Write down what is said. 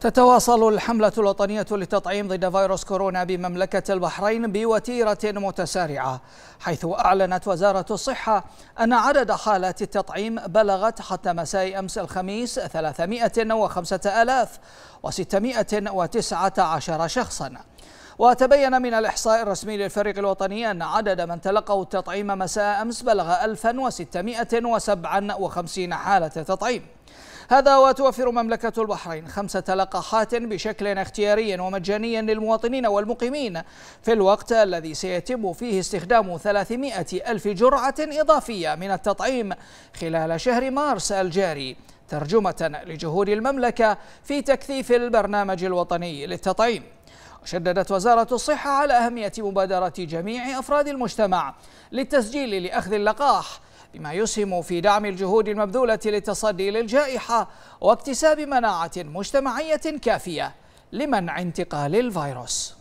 تتواصل الحملة الوطنية للتطعيم ضد فيروس كورونا بمملكة البحرين بوتيرة متسارعة حيث أعلنت وزارة الصحة أن عدد حالات التطعيم بلغت حتى مساء أمس الخميس 305 ألاف وستمائة وتسعة عشر شخصاً وتبين من الإحصاء الرسمي للفريق الوطني أن عدد من تلقوا التطعيم مساء أمس بلغ 1657 حالة تطعيم هذا وتوفر مملكة البحرين خمسة لقاحات بشكل اختياري ومجاني للمواطنين والمقيمين في الوقت الذي سيتم فيه استخدام 300 ألف جرعة إضافية من التطعيم خلال شهر مارس الجاري ترجمة لجهود المملكة في تكثيف البرنامج الوطني للتطعيم وشددت وزارة الصحة على أهمية مبادرة جميع أفراد المجتمع للتسجيل لأخذ اللقاح بما يسهم في دعم الجهود المبذولة للتصدي للجائحة واكتساب مناعة مجتمعية كافية لمنع انتقال الفيروس